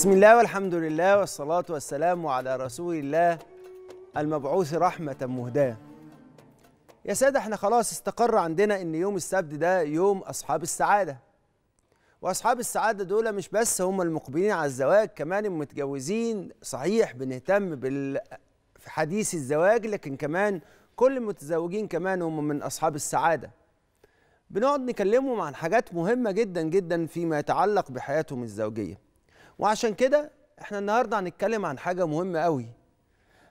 بسم الله والحمد لله والصلاة والسلام على رسول الله المبعوث رحمة مهداة يا سادة احنا خلاص استقر عندنا ان يوم السبت ده يوم أصحاب السعادة وأصحاب السعادة دول مش بس هم المقبلين على الزواج كمان المتجوزين صحيح بنهتم بال في حديث الزواج لكن كمان كل المتزوجين كمان هم من أصحاب السعادة بنقعد نكلمهم عن حاجات مهمة جدا جدا فيما يتعلق بحياتهم الزوجية وعشان كده احنا النهارده هنتكلم عن حاجه مهمه قوي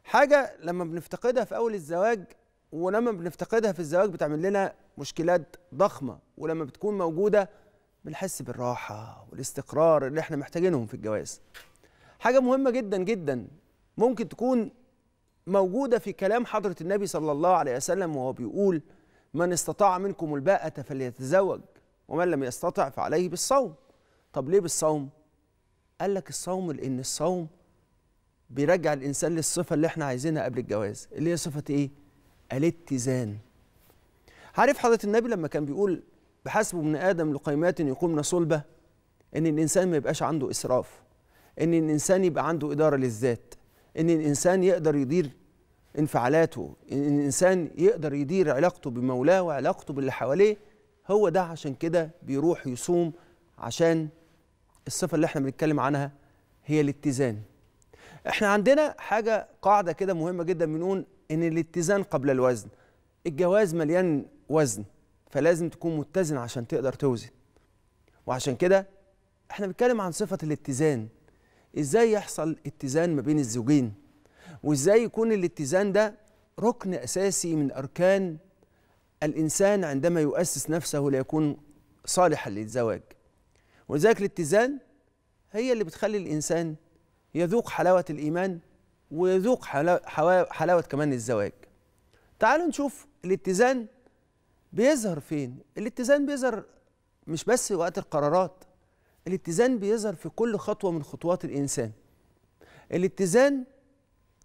حاجه لما بنفتقدها في اول الزواج ولما بنفتقدها في الزواج بتعمل لنا مشكلات ضخمه ولما بتكون موجوده بنحس بالراحه والاستقرار اللي احنا محتاجينهم في الجواز حاجه مهمه جدا جدا ممكن تكون موجوده في كلام حضره النبي صلى الله عليه وسلم وهو بيقول من استطاع منكم الباءة فليتزوج ومن لم يستطع فعليه بالصوم طب ليه بالصوم قال لك الصوم لان الصوم بيرجع الانسان للصفه اللي احنا عايزينها قبل الجواز اللي هي صفه ايه الاتزان عارف حضره النبي لما كان بيقول بحسب ابن ادم لقيمات يقومن صلبه ان الانسان ما يبقاش عنده اسراف ان الانسان يبقى عنده اداره للذات ان الانسان يقدر يدير انفعالاته ان الانسان يقدر يدير علاقته بمولاه وعلاقته باللي حواليه هو ده عشان كده بيروح يصوم عشان الصفه اللي احنا بنتكلم عنها هي الاتزان احنا عندنا حاجه قاعده كده مهمه جدا بنقول ان الاتزان قبل الوزن الجواز مليان وزن فلازم تكون متزن عشان تقدر توزن وعشان كده احنا بنتكلم عن صفه الاتزان ازاي يحصل اتزان ما بين الزوجين وازاي يكون الاتزان ده ركن اساسي من اركان الانسان عندما يؤسس نفسه ليكون صالحا للزواج ولذلك الاتزان هي اللي بتخلي الانسان يذوق حلاوه الايمان ويذوق حلاوه كمان الزواج تعالوا نشوف الاتزان بيظهر فين الاتزان بيظهر مش بس وقت القرارات الاتزان بيظهر في كل خطوه من خطوات الانسان الاتزان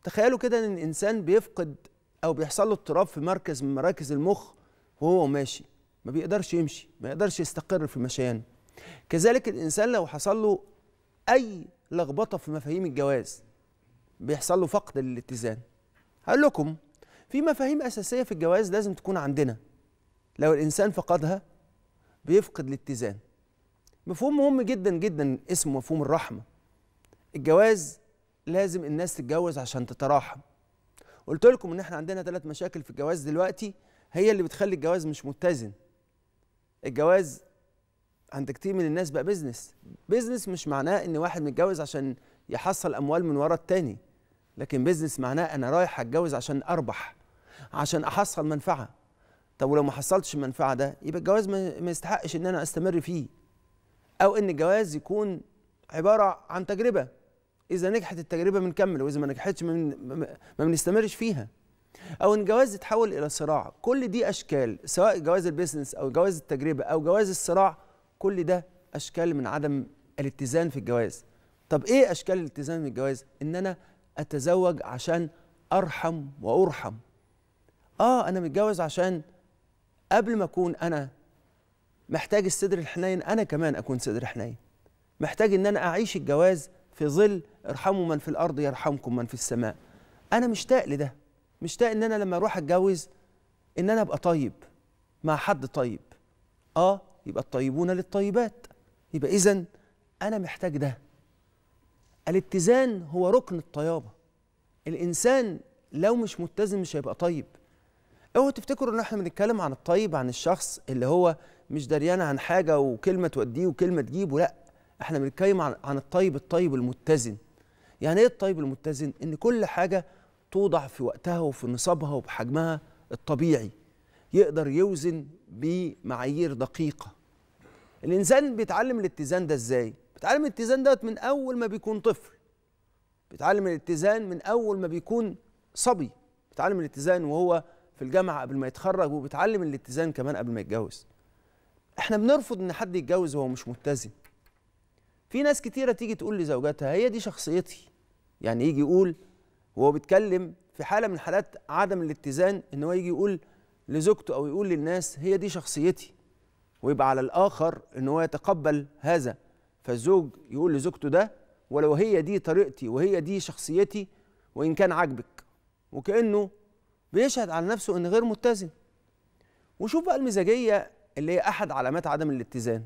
تخيلوا كده ان الانسان بيفقد او بيحصل له اضطراب في مركز من مراكز المخ وهو ماشي ما بيقدرش يمشي ما يقدرش يستقر في مشيانه كذلك الإنسان لو حصل له أي لخبطة في مفاهيم الجواز بيحصل له فقد للاتزان هقول لكم في مفاهيم أساسية في الجواز لازم تكون عندنا لو الإنسان فقدها بيفقد الاتزان مفهوم مهم جدا جدا اسمه مفهوم الرحمة الجواز لازم الناس تتجوز عشان تتراحم قلت لكم ان احنا عندنا ثلاث مشاكل في الجواز دلوقتي هي اللي بتخلي الجواز مش متزن الجواز عند كتير من الناس بقى بيزنس بيزنس مش معناه ان واحد متجوز عشان يحصل اموال من ورا التاني لكن بيزنس معناه انا رايح اتجوز عشان اربح عشان احصل منفعه طب ولو ما حصلتش المنفعه ده يبقى الجواز ما يستحقش ان انا استمر فيه او ان الجواز يكون عباره عن تجربه اذا نجحت التجربه بنكمل واذا ما نجحتش ما بنستمرش فيها او ان الجواز يتحول الى صراع كل دي اشكال سواء جواز البيزنس او جواز التجربه او جواز الصراع كل ده اشكال من عدم الاتزان في الجواز طب ايه اشكال الاتزان في الجواز ان انا اتزوج عشان ارحم وارحم اه انا متجوز عشان قبل ما اكون انا محتاج الصدر الحنين انا كمان اكون صدر حنين محتاج ان انا اعيش الجواز في ظل ارحموا من في الارض يرحمكم من في السماء انا مشتاق لده مشتاق ان انا لما اروح اتجوز ان انا ابقى طيب مع حد طيب اه يبقى الطيبون للطيبات يبقى إذا أنا محتاج ده الاتزان هو ركن الطيابة الإنسان لو مش متزن مش هيبقى طيب اوعوا تفتكروا ان احنا بنتكلم عن الطيب عن الشخص اللي هو مش دريان عن حاجه وكلمه توديه وكلمه تجيبه لا احنا بنتكلم عن الطيب الطيب المتزن يعني ايه الطيب المتزن ان كل حاجه توضع في وقتها وفي نصابها وبحجمها الطبيعي يقدر يوزن بمعايير دقيقه الانسان بيتعلم الاتزان ده ازاي بيتعلم الاتزان دوت من اول ما بيكون طفل بيتعلم الاتزان من اول ما بيكون صبي بيتعلم الاتزان وهو في الجامعه قبل ما يتخرج وبيتعلم الاتزان كمان قبل ما يتجوز احنا بنرفض ان حد يتجوز وهو مش متزن في ناس كتيره تيجي تقول لزوجتها هي دي شخصيتي يعني يجي يقول وهو بيتكلم في حاله من حالات عدم الاتزان ان هو يجي يقول لزوجته او يقول للناس هي دي شخصيتي ويبقى على الآخر إن هو يتقبل هذا فالزوج يقول لزوجته ده ولو هي دي طريقتي وهي دي شخصيتي وإن كان عاجبك وكأنه بيشهد على نفسه إن غير متزن وشوف بقى المزاجية اللي هي أحد علامات عدم الاتزان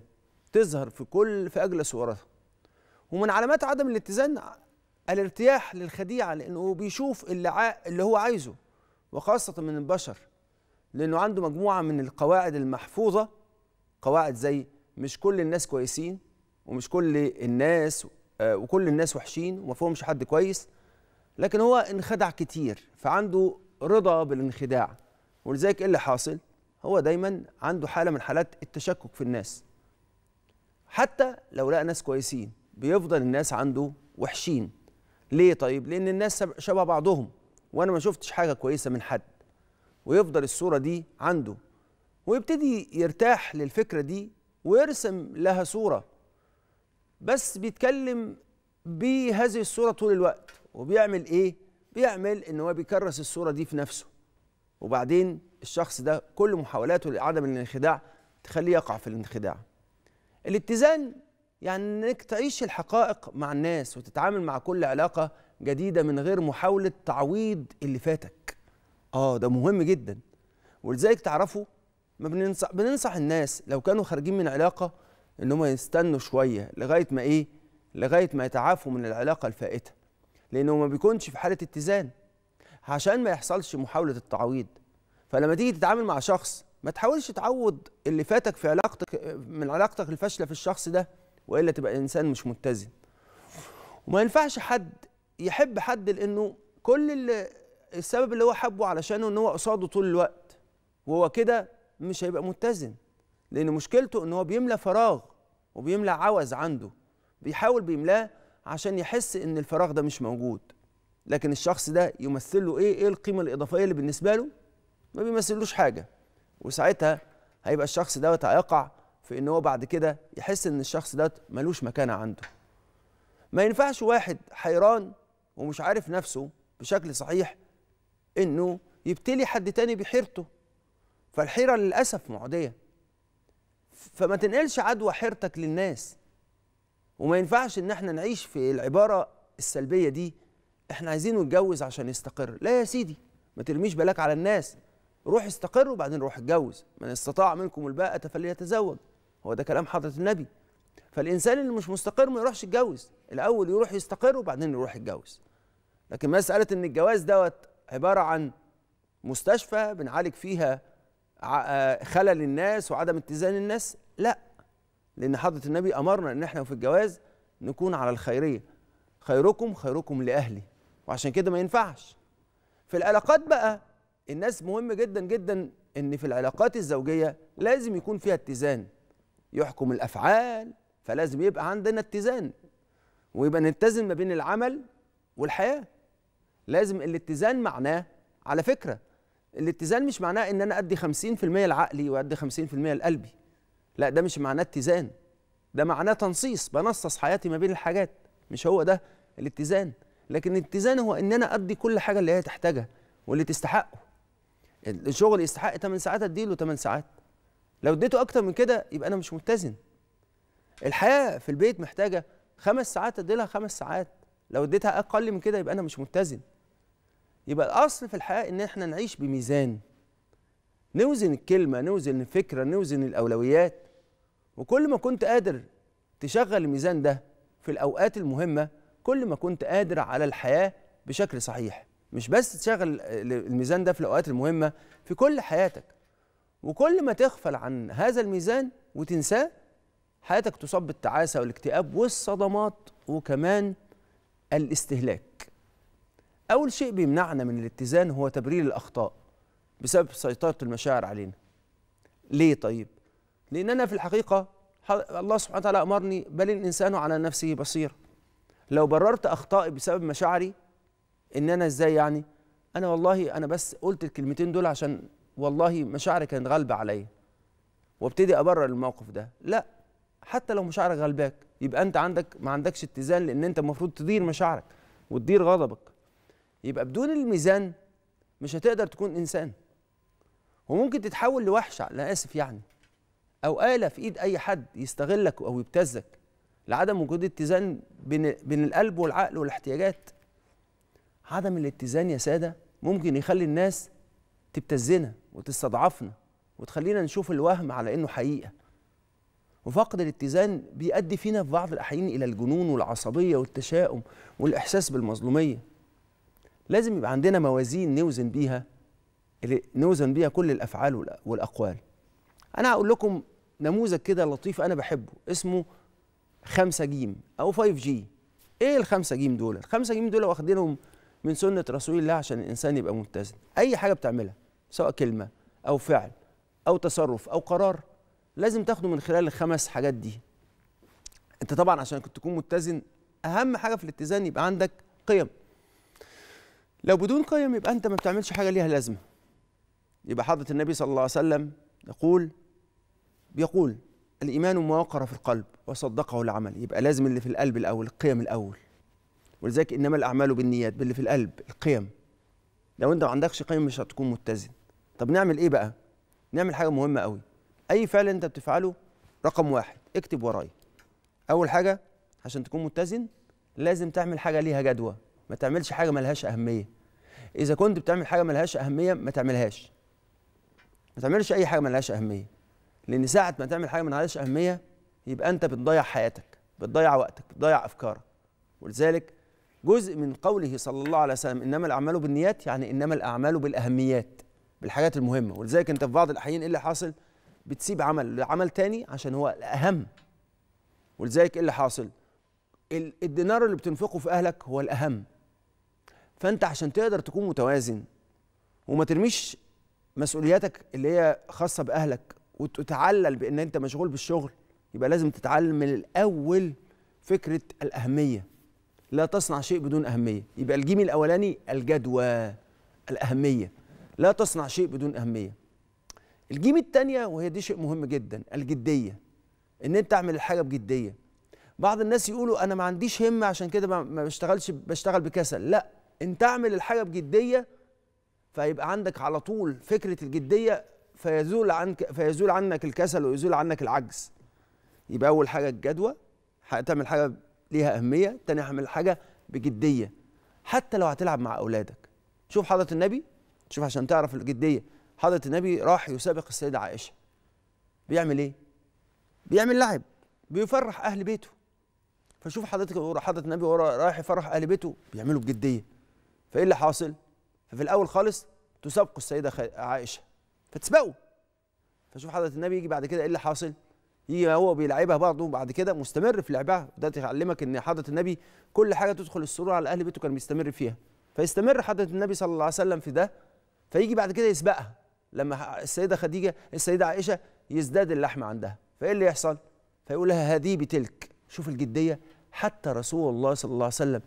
تظهر في كل في أجل صورها ومن علامات عدم الاتزان الارتياح للخديعة لأنه بيشوف اللي, ع... اللي هو عايزه وخاصة من البشر لأنه عنده مجموعة من القواعد المحفوظة قواعد زي مش كل الناس كويسين ومش كل الناس آه، وكل الناس وحشين وما فيهمش حد كويس لكن هو انخدع كتير فعنده رضا بالانخداع ولذلك ايه اللي حاصل هو دايما عنده حاله من حالات التشكك في الناس حتى لو لقى ناس كويسين بيفضل الناس عنده وحشين ليه طيب لان الناس شبه بعضهم وانا ما شفتش حاجه كويسه من حد ويفضل الصوره دي عنده ويبتدي يرتاح للفكرة دي ويرسم لها صورة بس بيتكلم بهذه الصورة طول الوقت وبيعمل إيه؟ بيعمل إن هو بيكرس الصورة دي في نفسه وبعدين الشخص ده كل محاولاته لعدم الانخداع تخليه يقع في الانخداع الاتزان يعني انك تعيش الحقائق مع الناس وتتعامل مع كل علاقه جديده من غير محاوله تعويض اللي فاتك اه ده مهم جدا ولذلك تعرفوا ما بننصح بننصح الناس لو كانوا خارجين من علاقه ان هم يستنوا شويه لغايه ما ايه لغايه ما يتعافوا من العلاقه الفائته لانه ما بيكونش في حاله اتزان عشان ما يحصلش محاوله التعويض فلما تيجي تتعامل مع شخص ما تحاولش تعوض اللي فاتك في علاقتك من علاقتك الفاشله في الشخص ده والا تبقى انسان مش متزن وما ينفعش حد يحب حد لانه كل اللي السبب اللي هو حبه علشانه ان هو قصاده طول الوقت وهو كده مش هيبقى متزن لان مشكلته ان هو بيملى فراغ وبيملى عوز عنده بيحاول بيملاه عشان يحس ان الفراغ ده مش موجود لكن الشخص ده يمثل له ايه ايه القيمه الاضافيه اللي بالنسبه له ما بيمثلوش حاجه وساعتها هيبقى الشخص دوت هيقع في ان هو بعد كده يحس ان الشخص ده ملوش مكانه عنده ما ينفعش واحد حيران ومش عارف نفسه بشكل صحيح انه يبتلي حد تاني بحيرته فالحيرة للأسف معدية فما تنقلش عدوى حيرتك للناس وما ينفعش ان احنا نعيش في العبارة السلبية دي احنا عايزينه يتجوز عشان يستقر لا يا سيدي ما ترميش بالك على الناس روح استقر وبعدين روح اتجوز من استطاع منكم الباءة فليتزوج هو ده كلام حضرة النبي فالإنسان اللي مش مستقر ما يروحش يتجوز الأول يروح يستقر وبعدين يروح يتجوز لكن مسألة إن الجواز دوت عبارة عن مستشفى بنعالج فيها آه، خلل الناس وعدم اتزان الناس لا لان حضره النبي امرنا ان احنا في الجواز نكون على الخيريه خيركم خيركم لاهلي وعشان كده ما ينفعش في العلاقات بقى الناس مهم جدا جدا ان في العلاقات الزوجيه لازم يكون فيها اتزان يحكم الافعال فلازم يبقى عندنا اتزان ويبقى نتزن ما بين العمل والحياه لازم الاتزان معناه على فكره الاتزان مش معناه ان انا ادي 50% لعقلي وادي 50% لقلبي لا ده مش معناه اتزان ده معناه تنصيص بنصص حياتي ما بين الحاجات مش هو ده الاتزان لكن الاتزان هو ان انا ادي كل حاجه اللي هي تحتاجها واللي تستحقه الشغل يستحق 8 ساعات اديله 8 ساعات لو اديته اكتر من كده يبقى انا مش متزن الحياه في البيت محتاجه خمس ساعات اديلها خمس ساعات لو اديتها اقل من كده يبقى انا مش متزن يبقى الاصل في الحقيقه ان احنا نعيش بميزان نوزن الكلمه نوزن الفكره نوزن الاولويات وكل ما كنت قادر تشغل الميزان ده في الاوقات المهمه كل ما كنت قادر على الحياه بشكل صحيح مش بس تشغل الميزان ده في الاوقات المهمه في كل حياتك وكل ما تغفل عن هذا الميزان وتنساه حياتك تصاب بالتعاسه والاكتئاب والصدمات وكمان الاستهلاك أول شيء بيمنعنا من الاتزان هو تبرير الأخطاء بسبب سيطرة المشاعر علينا ليه طيب؟ لأن أنا في الحقيقة الله سبحانه وتعالى أمرني بل الإنسان على نفسه بصير لو بررت أخطائي بسبب مشاعري إن أنا إزاي يعني؟ أنا والله أنا بس قلت الكلمتين دول عشان والله مشاعري كانت غالبة عليا وابتدي أبرر الموقف ده لا حتى لو مشاعرك غلباك يبقى أنت عندك ما عندكش اتزان لأن أنت المفروض تدير مشاعرك وتدير غضبك يبقى بدون الميزان مش هتقدر تكون انسان وممكن تتحول لوحش انا اسف يعني او آلة في ايد اي حد يستغلك او يبتزك لعدم وجود اتزان بين بين القلب والعقل والاحتياجات عدم الاتزان يا ساده ممكن يخلي الناس تبتزنا وتستضعفنا وتخلينا نشوف الوهم على انه حقيقه وفقد الاتزان بيؤدي فينا في بعض الاحيان الى الجنون والعصبيه والتشاؤم والاحساس بالمظلوميه لازم يبقى عندنا موازين نوزن بيها اللي نوزن بيها كل الافعال والاقوال انا هقول لكم نموذج كده لطيف انا بحبه اسمه 5 جيم او 5 جي ايه ال 5 جيم دول ال 5 جيم دول واخدينهم من سنه رسول الله عشان الانسان يبقى متزن اي حاجه بتعملها سواء كلمه او فعل او تصرف او قرار لازم تاخده من خلال الخمس حاجات دي انت طبعا عشان تكون متزن اهم حاجه في الاتزان يبقى عندك قيم لو بدون قيم يبقى انت ما بتعملش حاجه ليها لازمه يبقى حضره النبي صلى الله عليه وسلم يقول بيقول الايمان ما وقر في القلب وصدقه العمل يبقى لازم اللي في القلب الاول القيم الاول ولذلك انما الاعمال بالنيات باللي في القلب القيم لو انت ما عندكش قيم مش هتكون متزن طب نعمل ايه بقى نعمل حاجه مهمه قوي اي فعل انت بتفعله رقم واحد اكتب وراي اول حاجه عشان تكون متزن لازم تعمل حاجه ليها جدوى ما تعملش حاجه ملهاش اهميه اذا كنت بتعمل حاجه ملهاش اهميه ما تعملهاش ما تعملش اي حاجه ملهاش اهميه لان ساعه ما تعمل حاجه ملهاش اهميه يبقى انت بتضيع حياتك بتضيع وقتك بتضيع افكارك ولذلك جزء من قوله صلى الله عليه وسلم انما الاعمال بالنيات يعني انما الاعمال بالاهميات بالحاجات المهمه ولذلك انت في بعض الاحيان ايه اللي حاصل بتسيب عمل لعمل تاني عشان هو الاهم ولذلك ايه اللي حاصل الدينار اللي بتنفقه في اهلك هو الاهم فانت عشان تقدر تكون متوازن وما ترميش مسؤولياتك اللي هي خاصه باهلك وتتعلل بان انت مشغول بالشغل يبقى لازم تتعلم من الاول فكره الاهميه لا تصنع شيء بدون اهميه يبقى الجيم الاولاني الجدوى الاهميه لا تصنع شيء بدون اهميه الجيم الثانيه وهي دي شيء مهم جدا الجديه ان انت تعمل الحاجه بجديه بعض الناس يقولوا انا ما عنديش همه عشان كده ما بشتغلش بشتغل بكسل لا ان تعمل الحاجه بجديه فيبقى عندك على طول فكره الجديه فيزول عنك فيزول عنك الكسل ويزول عنك العجز يبقى اول حاجه الجدوى هتعمل حاجه ليها اهميه تاني هعمل حاجه بجديه حتى لو هتلعب مع اولادك شوف حضره النبي شوف عشان تعرف الجديه حضره النبي راح يسابق السيده عائشه بيعمل ايه بيعمل لعب بيفرح اهل بيته فشوف حضرتك حضره النبي رايح يفرح اهل بيته بيعملوا بجديه فايه اللي حاصل ففي الاول خالص تسابقوا السيده عائشه فتسبقوا فشوف حضره النبي يجي بعد كده ايه اللي حاصل يجي هو بيلعبها برضه بعد كده مستمر في لعبها ده تعلمك ان حضره النبي كل حاجه تدخل السرور على اهل بيته كان بيستمر فيها فيستمر حضره النبي صلى الله عليه وسلم في ده فيجي بعد كده يسبقها لما السيده خديجه السيده عائشه يزداد اللحم عندها فايه اللي يحصل فيقول لها هذه بتلك شوف الجديه حتى رسول الله صلى الله عليه وسلم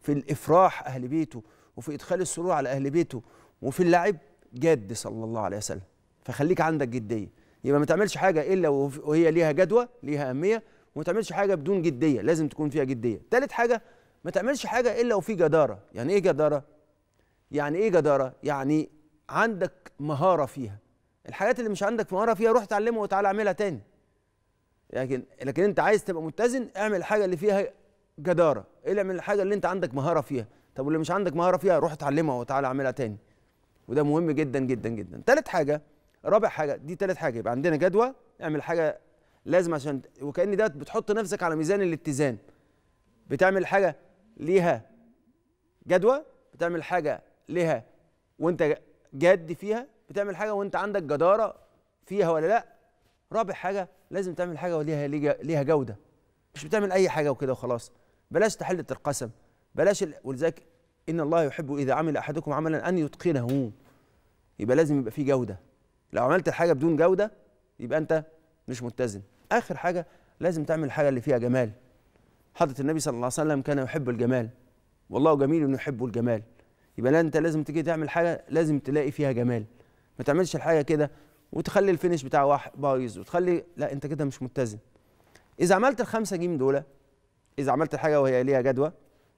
في الافراح اهل بيته وفي إدخال السرور على أهل بيته وفي اللعب جاد صلى الله عليه وسلم فخليك عندك جدية يبقى ما تعملش حاجة إلا وهي ليها جدوى ليها أهمية وما تعملش حاجة بدون جدية لازم تكون فيها جدية ثالث حاجة ما تعملش حاجة إلا وفي جدارة يعني إيه جدارة؟ يعني إيه جدارة؟ يعني عندك مهارة فيها الحاجات اللي مش عندك مهارة فيها روح اتعلمها وتعالى اعملها تاني لكن لكن انت عايز تبقى متزن اعمل الحاجه اللي فيها جداره اعمل الحاجه اللي انت عندك مهاره فيها طب واللي مش عندك مهاره فيها روح اتعلمها وتعالى اعملها تاني وده مهم جدا جدا جدا ثالث حاجه رابع حاجه دي ثالث حاجه يبقى عندنا جدوى اعمل حاجه لازم عشان وكان ده بتحط نفسك على ميزان الاتزان بتعمل حاجه ليها جدوى بتعمل حاجه ليها وانت جاد فيها بتعمل حاجه وانت عندك جداره فيها ولا لا رابع حاجه لازم تعمل حاجه وليها ليها جوده مش بتعمل اي حاجه وكده وخلاص بلاش تحل القسم بلاش ولذلك ان الله يحب اذا عمل احدكم عملا ان يتقنه يبقى لازم يبقى فيه جوده لو عملت الحاجه بدون جوده يبقى انت مش متزن اخر حاجه لازم تعمل الحاجه اللي فيها جمال حضره النبي صلى الله عليه وسلم كان يحب الجمال والله جميل يحب الجمال يبقى لا انت لازم تيجي تعمل حاجه لازم تلاقي فيها جمال ما تعملش الحاجه كده وتخلي الفينش بتاع واحد بايظ وتخلي لا انت كده مش متزن اذا عملت الخمسه جيم دول اذا عملت الحاجه وهي ليها جدوى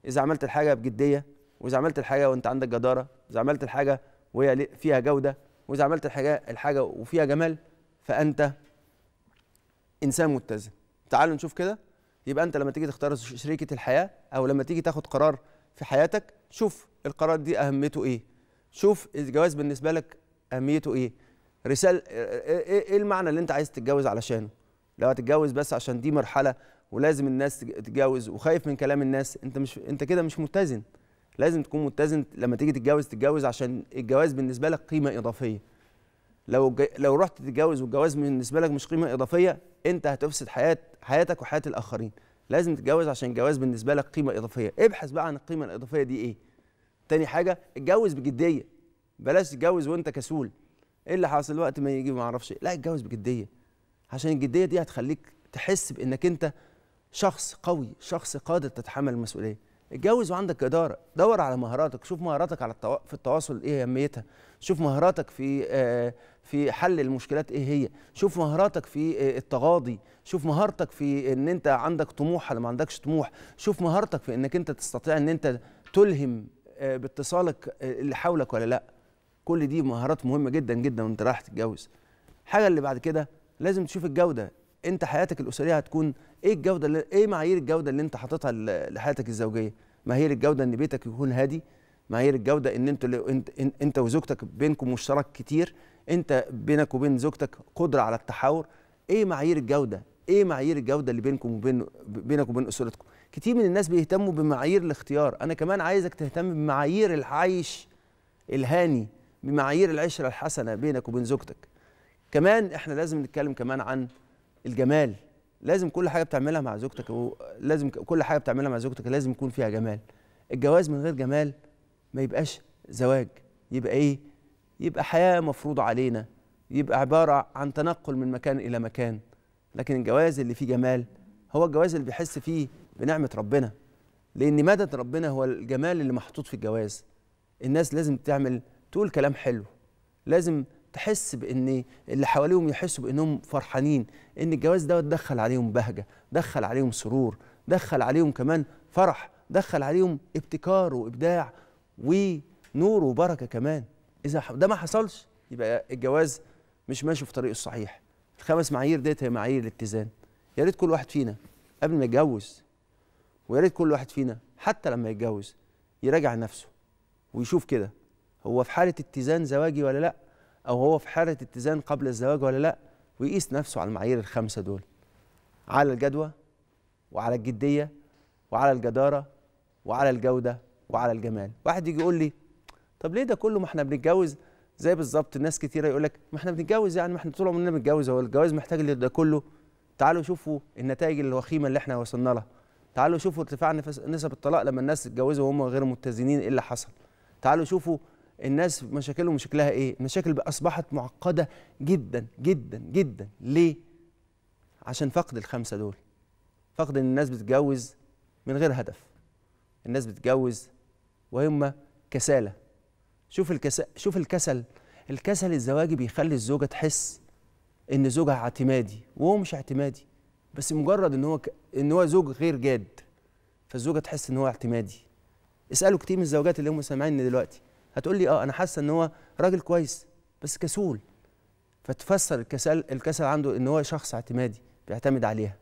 اذا عملت الحاجه بجديه واذا عملت الحاجه وانت عندك جداره اذا عملت الحاجه وهي فيها جوده واذا عملت الحاجه الحاجه وفيها جمال فانت انسان متزن تعالوا نشوف كده يبقى انت لما تيجي تختار شريكه الحياه او لما تيجي تاخد قرار في حياتك شوف القرار دي اهميته ايه شوف الجواز بالنسبه لك اهميته ايه رسالة إيه-،, إيه-،, ايه المعنى اللي انت عايز تتجوز علشانه لو هتتجوز بس عشان دي مرحله ولازم الناس تتجوز وخايف من كلام الناس انت مش انت كده مش متزن لازم تكون متزن لما تيجي تتجوز تتجوز عشان الجواز بالنسبه لك قيمه اضافيه لو ج... لو رحت تتجوز والجواز بالنسبه لك مش قيمه اضافيه انت هتفسد حياه حياتك وحياه الاخرين لازم تتجوز عشان الجواز بالنسبه لك قيمه اضافيه ابحث بقى عن القيمه الاضافيه دي ايه تاني حاجه اتجوز بجديه بلاش تتجوز وانت كسول ايه اللي حاصل الوقت ما يجي ما اعرفش لا اتجوز بجديه عشان الجديه دي هتخليك تحس بانك انت شخص قوي شخص قادر تتحمل المسؤوليه اتجوز وعندك اداره دور على مهاراتك شوف مهاراتك على التو... في التواصل ايه اهميتها شوف مهاراتك في آه في حل المشكلات ايه هي شوف مهاراتك في آه التغاضي شوف مهارتك في ان انت عندك طموح ولا ما عندكش طموح شوف مهارتك في انك انت تستطيع ان انت تلهم آه باتصالك آه، اللي حولك ولا لا كل دي مهارات مهمه جدا جدا وانت رايح تتجوز الحاجه اللي بعد كده لازم تشوف الجوده انت حياتك الاسريه هتكون ايه الجوده اللي ايه معايير الجوده اللي انت حاططها لحياتك الزوجيه معايير الجوده ان بيتك يكون هادي معايير الجوده ان انت انت وزوجتك بينكم مشترك كتير انت بينك وبين زوجتك قدره على التحاور ايه معايير الجوده ايه معايير الجوده اللي بينكم وبين بينك وبين اسرتكم كتير من الناس بيهتموا بمعايير الاختيار انا كمان عايزك تهتم بمعايير العيش الهاني بمعايير العشره الحسنه بينك وبين زوجتك كمان احنا لازم نتكلم كمان عن الجمال لازم كل حاجه بتعملها مع زوجتك لازم كل حاجه بتعملها مع زوجتك لازم يكون فيها جمال الجواز من غير جمال ما يبقاش زواج يبقى ايه يبقى حياه مفروضه علينا يبقى عباره عن تنقل من مكان الى مكان لكن الجواز اللي فيه جمال هو الجواز اللي بيحس فيه بنعمه ربنا لان مدد ربنا هو الجمال اللي محطوط في الجواز الناس لازم تعمل تقول كلام حلو لازم تحس بان اللي حواليهم يحسوا بانهم فرحانين ان الجواز ده دخل عليهم بهجه دخل عليهم سرور دخل عليهم كمان فرح دخل عليهم ابتكار وابداع ونور وبركه كمان اذا ده ما حصلش يبقى الجواز مش ماشي في طريقه الصحيح الخمس معايير ديت هي معايير الاتزان يا ريت كل واحد فينا قبل ما يتجوز ويا ريت كل واحد فينا حتى لما يتجوز يراجع نفسه ويشوف كده هو في حاله اتزان زواجي ولا لا او هو في حاله اتزان قبل الزواج ولا لا ويقيس نفسه على المعايير الخمسه دول على الجدوى وعلى الجديه وعلى الجداره وعلى الجوده وعلى الجمال واحد يجي يقول لي طب ليه ده كله ما احنا بنتجوز زي بالظبط ناس كتيره يقول لك ما احنا بنتجوز يعني ما احنا طول عمرنا بنتجوز هو الجواز محتاج ده كله تعالوا شوفوا النتائج الوخيمه اللي احنا وصلنا لها تعالوا شوفوا ارتفاع نسب الطلاق لما الناس اتجوزوا وهم غير متزنين ايه اللي حصل تعالوا شوفوا الناس مشاكلهم شكلها ايه المشاكل اصبحت معقده جدا جدا جدا ليه عشان فقد الخمسه دول فقد ان الناس بتتجوز من غير هدف الناس بتتجوز وهم كساله شوف الكسل شوف الكسل الكسل الزواجي بيخلي الزوجه تحس ان زوجها اعتمادي وهو مش اعتمادي بس مجرد ان هو ك... ان هو زوج غير جاد فالزوجه تحس ان هو اعتمادي اسالوا كتير من الزوجات اللي هم سامعيني دلوقتي هتقول لي اه انا حاسه ان هو راجل كويس بس كسول فتفسر الكسل الكسل عنده ان هو شخص اعتمادي بيعتمد عليها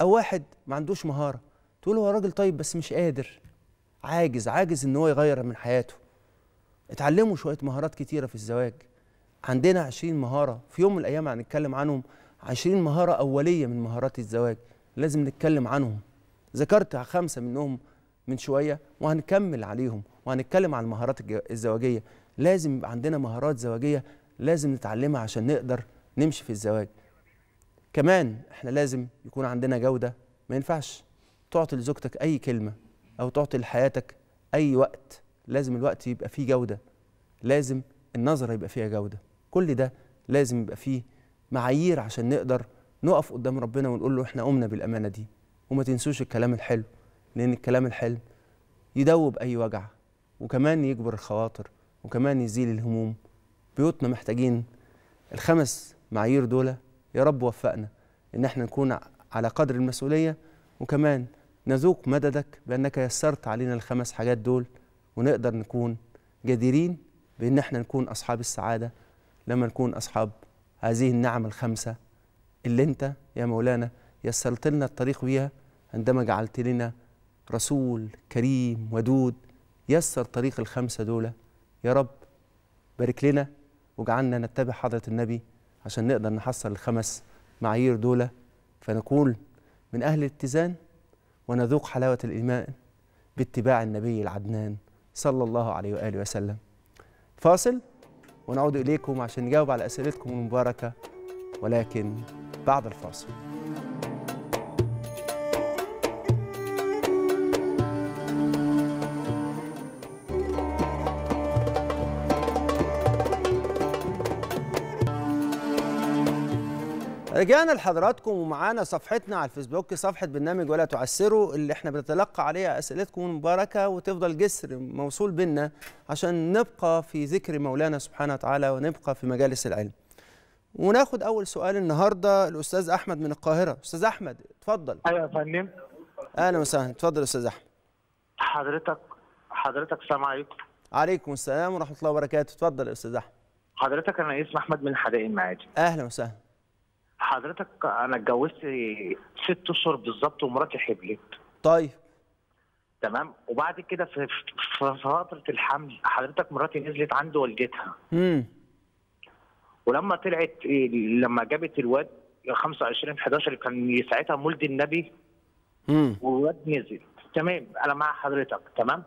او واحد ما عندوش مهاره تقول هو راجل طيب بس مش قادر عاجز عاجز ان هو يغير من حياته اتعلموا شويه مهارات كتيره في الزواج عندنا 20 مهاره في يوم من الايام هنتكلم عنهم 20 مهاره اوليه من مهارات الزواج لازم نتكلم عنهم ذكرت خمسه منهم من شويه وهنكمل عليهم وهنتكلم عن المهارات الزواجيه لازم يبقى عندنا مهارات زواجيه لازم نتعلمها عشان نقدر نمشي في الزواج كمان احنا لازم يكون عندنا جوده ما ينفعش تعطي لزوجتك اي كلمه او تعطي لحياتك اي وقت لازم الوقت يبقى فيه جوده لازم النظره يبقى فيها جوده كل ده لازم يبقى فيه معايير عشان نقدر نقف قدام ربنا ونقول له احنا قمنا بالامانه دي وما تنسوش الكلام الحلو لأن الكلام الحلم يدوب أي وجع وكمان يجبر الخواطر وكمان يزيل الهموم بيوتنا محتاجين الخمس معايير دول يا رب وفقنا إن احنا نكون على قدر المسؤولية وكمان نذوق مددك بأنك يسرت علينا الخمس حاجات دول ونقدر نكون جديرين بأن احنا نكون أصحاب السعادة لما نكون أصحاب هذه النعم الخمسة اللي انت يا مولانا يسرت لنا الطريق بيها عندما جعلت لنا رسول كريم ودود يسر طريق الخمسة دولة يا رب بارك لنا واجعلنا نتبع حضرة النبي عشان نقدر نحصل الخمس معايير دولة فنكون من أهل الاتزان ونذوق حلاوة الإيمان باتباع النبي العدنان صلى الله عليه وآله وسلم فاصل ونعود إليكم عشان نجاوب على أسئلتكم المباركة ولكن بعد الفاصل رجعنا لحضراتكم ومعانا صفحتنا على الفيسبوك صفحه برنامج ولا تعسروا اللي احنا بنتلقى عليها اسئلتكم المباركه وتفضل جسر موصول بينا عشان نبقى في ذكر مولانا سبحانه وتعالى ونبقى في مجالس العلم. وناخد اول سؤال النهارده الاستاذ احمد من القاهره، استاذ احمد اتفضل. ايوه يا فندم. اهلا وسهلا، اتفضل استاذ احمد. حضرتك حضرتك السلام عليكم. عليكم السلام ورحمه الله وبركاته، اتفضل يا استاذ احمد. حضرتك انا اسمي احمد من حدائق المعادي. اهلا وسهلا. حضرتك انا اتجوزت ست اشهر بالظبط ومراتي حبلت طيب تمام وبعد كده في فتره الحمل حضرتك مراتي نزلت عند والدتها امم ولما طلعت لما جابت الواد 25 11 كان ساعتها مولد النبي امم والواد نزل تمام انا مع حضرتك تمام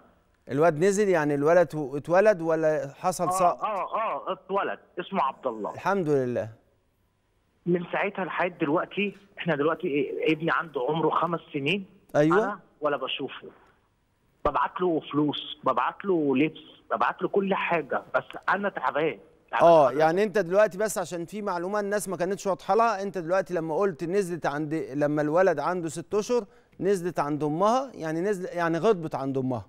الواد نزل يعني الولد اتولد ولا حصل آه، سقط؟ اه اه اتولد اسمه عبد الله الحمد لله من ساعتها لحد دلوقتي احنا دلوقتي ابني عنده عمره خمس سنين ايوه أنا ولا بشوفه ببعت له فلوس ببعت له لبس ببعت له كل حاجه بس انا تعبان اه يعني انت دلوقتي بس عشان في معلومه الناس ما كانتش واضحه لها انت دلوقتي لما قلت نزلت عند لما الولد عنده ست اشهر نزلت عند امها يعني نزل يعني غضبت عند امها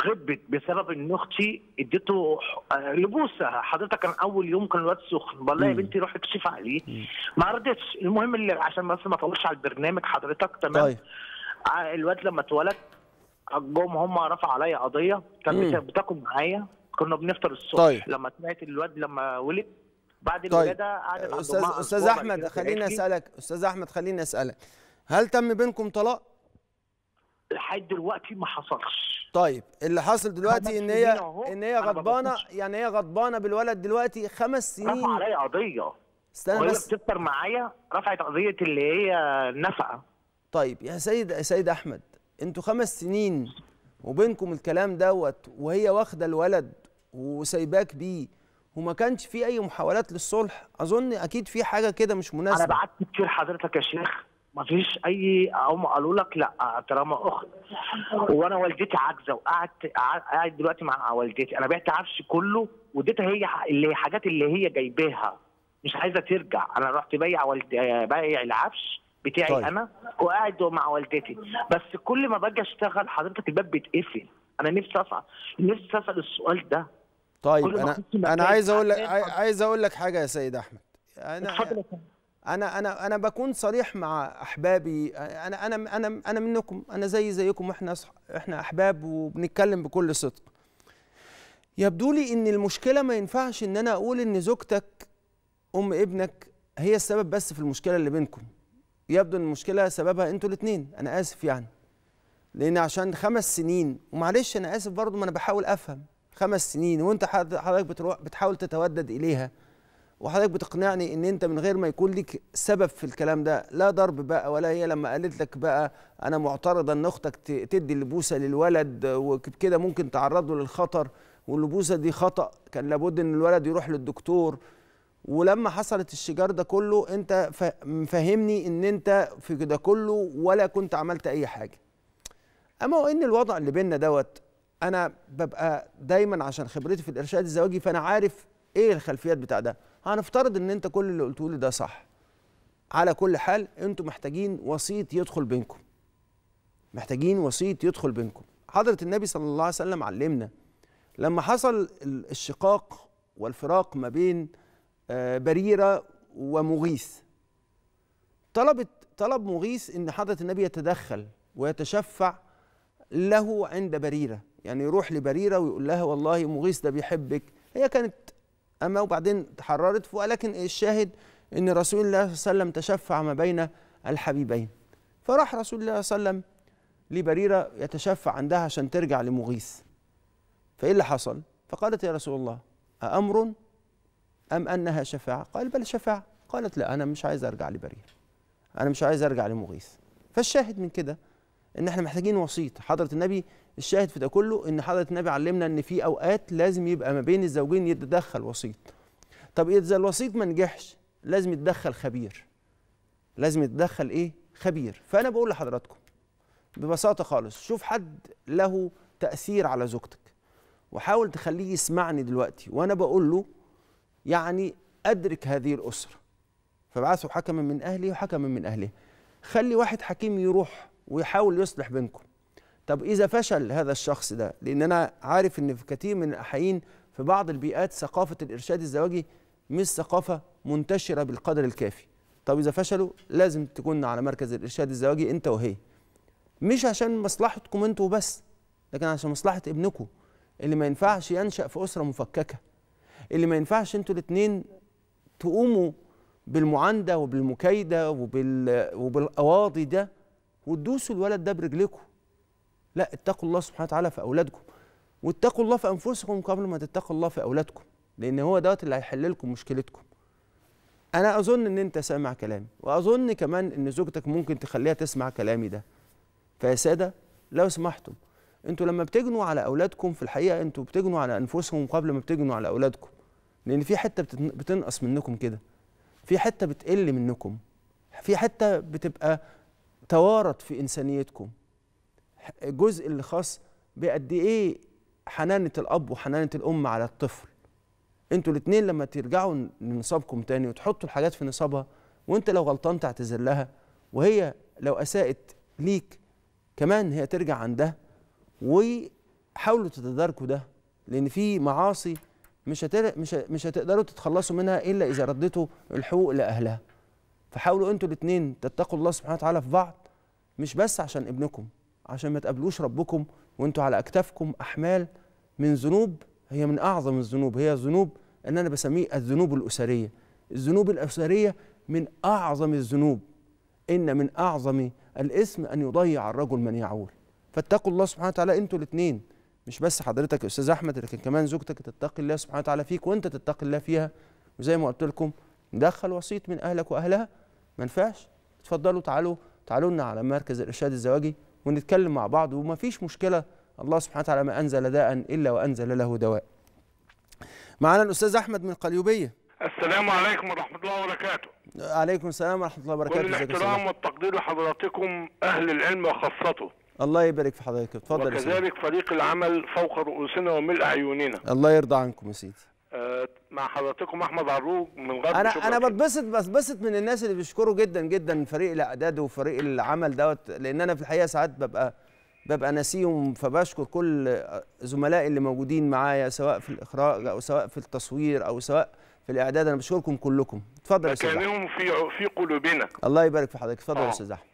غبت بسبب ان اختي اديته آه، لبوسه حضرتك كان اول يوم كان الواد سخن والله يا بنتي روح اكشف عليه ما رضتش المهم اللي عشان بس ما اطولش على البرنامج حضرتك تمام طيب. آه، الواد لما اتولد جم هم رفعوا عليا قضيه كان بتاكل معايا كنا بنفطر الصبح طيب. لما سمعت الواد لما ولد بعد طيب. الولاده طيب. قعدت آه، استاذ استاذ احمد خليني اسالك استاذ احمد خليني اسالك هل تم بينكم طلاق؟ لحد دلوقتي ما حصلش طيب اللي حاصل دلوقتي ان هي ان هي غضبانه يعني هي غضبانه بالولد دلوقتي خمس سنين رفع عليا قضيه استنى بس بتكتر معايا رفعت قضيه اللي هي النفقه طيب يا سيد يا سيد احمد انتوا خمس سنين وبينكم الكلام دوت وهي واخده الولد وسايباك بيه وما كانش في اي محاولات للصلح اظن اكيد في حاجه كده مش مناسبه انا بعت كتير حضرتك يا شيخ ما فيش اي هم قالوا لك لا طالما اخت وانا والدتي عاجزه وقعدت قاعد دلوقتي مع والدتي انا بعت عفش كله واديتها هي اللي الحاجات اللي هي جايباها مش عايزه ترجع انا رحت بايع والد... بايع العفش بتاعي طيب. انا وقاعد مع والدتي بس كل ما باجي اشتغل حضرتك الباب بيتقفل انا نفسي اسال نفسي اسال السؤال ده طيب انا انا عايز اقول لك عايز اقول لك حاجه يا سيد احمد انا انا انا انا بكون صريح مع احبابي انا انا انا انا منكم انا زي زيكم واحنا احنا احباب وبنتكلم بكل صدق يبدو لي ان المشكله ما ينفعش ان انا اقول ان زوجتك ام ابنك هي السبب بس في المشكله اللي بينكم يبدو ان المشكله سببها انتوا الاثنين انا اسف يعني لان عشان خمس سنين ومعلش انا اسف برضو ما انا بحاول افهم خمس سنين وانت حضرتك بتروح بتحاول تتودد اليها وحضرتك بتقنعني ان انت من غير ما يكون ليك سبب في الكلام ده لا ضرب بقى ولا هي لما قالت لك بقى انا معترضه ان اختك تدي البوسه للولد وكده ممكن تعرضه للخطر والبوسه دي خطا كان لابد ان الولد يروح للدكتور ولما حصلت الشجار ده كله انت مفهمني ان انت في ده كله ولا كنت عملت اي حاجه اما وان الوضع اللي بينا دوت انا ببقى دايما عشان خبرتي في الارشاد الزواجي فانا عارف ايه الخلفيات بتاع ده هنفترض ان انت كل اللي قلته لي ده صح على كل حال انتوا محتاجين وسيط يدخل بينكم محتاجين وسيط يدخل بينكم حضره النبي صلى الله عليه وسلم علمنا لما حصل الشقاق والفراق ما بين آه، بريره ومغيث طلبت طلب مغيث ان حضره النبي يتدخل ويتشفع له عند بريره يعني يروح لبريره ويقول لها والله مغيث ده بيحبك هي كانت أما وبعدين تحررت ولكن الشاهد أن رسول الله صلى الله عليه وسلم تشفع ما بين الحبيبين فراح رسول الله صلى الله عليه وسلم لبريرة يتشفع عندها عشان ترجع لمغيث فإيه اللي حصل؟ فقالت يا رسول الله أأمر أم أنها شفاعة؟ قال بل شفاعة قالت لا أنا مش عايز أرجع لبريرة أنا مش عايز أرجع لمغيث فالشاهد من كده إن إحنا محتاجين وسيط حضرة النبي الشاهد في ده كله ان حضره النبي علمنا ان في اوقات لازم يبقى ما بين الزوجين يتدخل وسيط طب اذا الوسيط ما نجحش لازم يتدخل خبير لازم يتدخل ايه خبير فانا بقول لحضراتكم ببساطه خالص شوف حد له تاثير على زوجتك وحاول تخليه يسمعني دلوقتي وانا بقول له يعني ادرك هذه الاسره فبعثوا حكما من اهلي وحكما من اهله خلي واحد حكيم يروح ويحاول يصلح بينكم طب إذا فشل هذا الشخص ده لأن أنا عارف إن في كثير من الاحيان في بعض البيئات ثقافة الإرشاد الزواجي مش ثقافة منتشرة بالقدر الكافي طب إذا فشلوا لازم تكون على مركز الإرشاد الزواجي أنت وهي مش عشان مصلحتكم أنتوا بس لكن عشان مصلحة ابنكم اللي ما ينفعش ينشأ في أسرة مفككة اللي ما ينفعش أنتوا الاتنين تقوموا بالمعاندة وبالمكايدة وبال... وبالقواضي ده وتدوسوا الولد ده برجلكم لا اتقوا الله سبحانه وتعالى في أولادكم واتقوا الله في أنفسكم قبل ما تتقوا الله في أولادكم لأن هو دوت اللي هيحل لكم مشكلتكم أنا أظن إن أنت سامع كلامي وأظن كمان إن زوجتك ممكن تخليها تسمع كلامي ده فيا سادة لو سمحتم انتوا لما بتجنوا على أولادكم في الحقيقة انتوا بتجنوا على انفسكم قبل ما بتجنوا على أولادكم لأن في حتة بتنقص منكم كده في حتة بتقل منكم في حتة بتبقى توارت في إنسانيتكم الجزء اللي خاص بقد ايه حنانه الاب وحنانه الام على الطفل انتوا الاثنين لما ترجعوا لنصابكم تاني وتحطوا الحاجات في نصابها وانت لو غلطان تعتذر لها وهي لو اساءت ليك كمان هي ترجع عندها وحاولوا تتداركوا ده لان في معاصي مش مش مش هتقدروا تتخلصوا منها الا اذا رديتوا الحقوق لاهلها فحاولوا انتوا الاثنين تتقوا الله سبحانه وتعالى في بعض مش بس عشان ابنكم عشان ما تقابلوش ربكم وانتوا على اكتافكم احمال من ذنوب هي من اعظم الذنوب هي ذنوب ان انا بسميه الذنوب الاسريه الذنوب الاسريه من اعظم الذنوب ان من اعظم الاثم ان يضيع الرجل من يعول فاتقوا الله سبحانه وتعالى انتوا الاثنين مش بس حضرتك يا استاذ احمد لكن كمان زوجتك تتقي الله سبحانه وتعالى فيك وانت تتقي الله فيها وزي ما قلت لكم دخل وسيط من اهلك واهلها ما نفعش اتفضلوا تعالوا تعالوا لنا على مركز الارشاد الزواجي ونتكلم مع بعض وما فيش مشكله الله سبحانه وتعالى ما انزل داء الا وانزل له دواء معانا الاستاذ احمد من قليوبيه السلام عليكم ورحمه الله وبركاته عليكم السلام ورحمه الله وبركاته كل الاحترام والتقدير لحضراتكم اهل العلم وخاصته الله يبارك في حضرتك اتفضل وكذلك فريق العمل فوق رؤوسنا وملء عيوننا الله يرضى عنكم يا سيدي مع حضرتكم احمد عروج من غرب انا انا بتبسط بتبسط من الناس اللي بيشكروا جدا جدا فريق الاعداد وفريق العمل دوت لان انا في الحقيقه ساعات ببقى ببقى ناسيهم فبشكر كل زملائي اللي موجودين معايا سواء في الاخراج او سواء في التصوير او سواء في الاعداد انا بشكركم كلكم اتفضل يا استاذ مكانهم في في قلوبنا الله يبارك في حضرتك اتفضل يا آه. استاذ احمد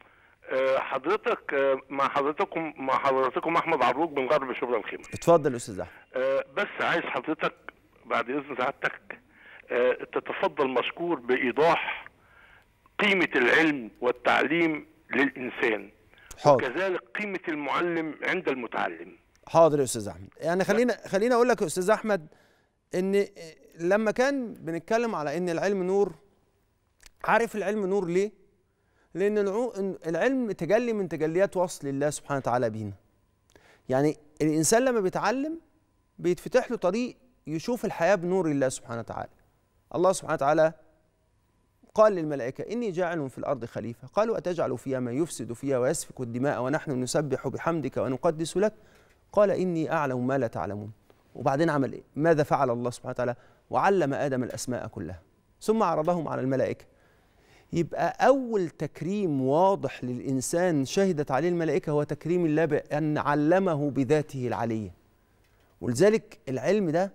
آه، حضرتك آه، مع حضرتكم مع حضرتكم احمد عروج من غرب شبرا الخيمه اتفضل يا استاذ احمد بس عايز حضرتك بعد اذن سعادتك آه، تتفضل مشكور بايضاح قيمه العلم والتعليم للانسان حاضر وكذلك قيمه المعلم عند المتعلم حاضر يا استاذ احمد يعني خلينا خلينا اقول لك يا استاذ احمد ان آه، لما كان بنتكلم على ان العلم نور عارف العلم نور ليه لان العلم تجلي من تجليات وصل الله سبحانه وتعالى بينا يعني الانسان لما بيتعلم بيتفتح له طريق يشوف الحياة بنور الله سبحانه وتعالى الله سبحانه وتعالى قال للملائكة إني جاعل في الأرض خليفة قالوا أتجعل فيها من يفسد فيها ويسفك الدماء ونحن نسبح بحمدك ونقدس لك قال إني أعلم ما لا تعلمون وبعدين عمل إيه؟ ماذا فعل الله سبحانه وتعالى وعلم آدم الأسماء كلها ثم عرضهم على الملائكة يبقى أول تكريم واضح للإنسان شهدت عليه الملائكة هو تكريم الله بأن علمه بذاته العلية ولذلك العلم ده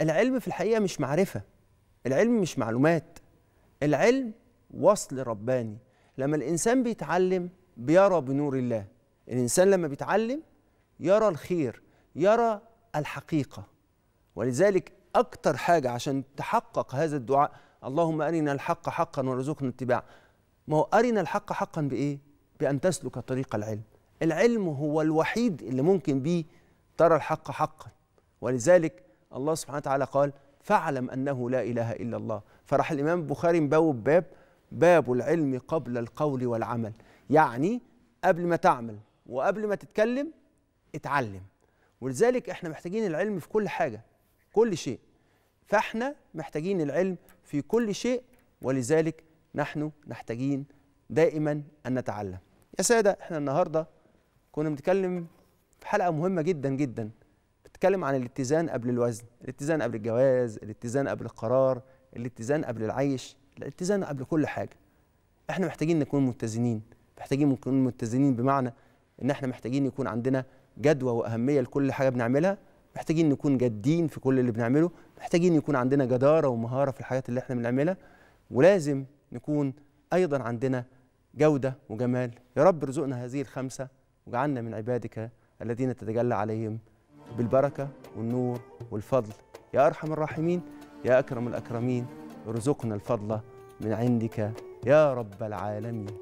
العلم في الحقيقه مش معرفه العلم مش معلومات العلم وصل رباني لما الانسان بيتعلم بيرى بنور الله الانسان لما بيتعلم يرى الخير يرى الحقيقه ولذلك اكتر حاجه عشان تحقق هذا الدعاء اللهم ارنا الحق حقا وارزقنا اتباعه ما هو ارنا الحق حقا بايه بان تسلك طريق العلم العلم هو الوحيد اللي ممكن بيه ترى الحق حقا ولذلك الله سبحانه وتعالى قال فاعلم أنه لا إله إلا الله فراح الإمام البخاري مبوب باب باب العلم قبل القول والعمل يعني قبل ما تعمل وقبل ما تتكلم اتعلم ولذلك احنا محتاجين العلم في كل حاجة كل شيء فاحنا محتاجين العلم في كل شيء ولذلك نحن محتاجين دائما أن نتعلم يا سادة احنا النهاردة كنا بنتكلم في حلقة مهمة جدا جدا بتكلم عن الاتزان قبل الوزن الاتزان قبل الجواز الاتزان قبل القرار الاتزان قبل العيش الاتزان قبل كل حاجه احنا محتاجين نكون متزنين محتاجين نكون متزنين بمعنى ان احنا محتاجين يكون عندنا جدوى واهميه لكل حاجه بنعملها محتاجين نكون جادين في كل اللي بنعمله محتاجين يكون عندنا جداره ومهاره في الحاجات اللي احنا بنعملها ولازم نكون ايضا عندنا جوده وجمال يا رب ارزقنا هذه الخمسه وجعلنا من عبادك الذين تتجلى عليهم بالبركة والنور والفضل يا أرحم الراحمين يا أكرم الأكرمين ارزقنا الفضل من عندك يا رب العالمين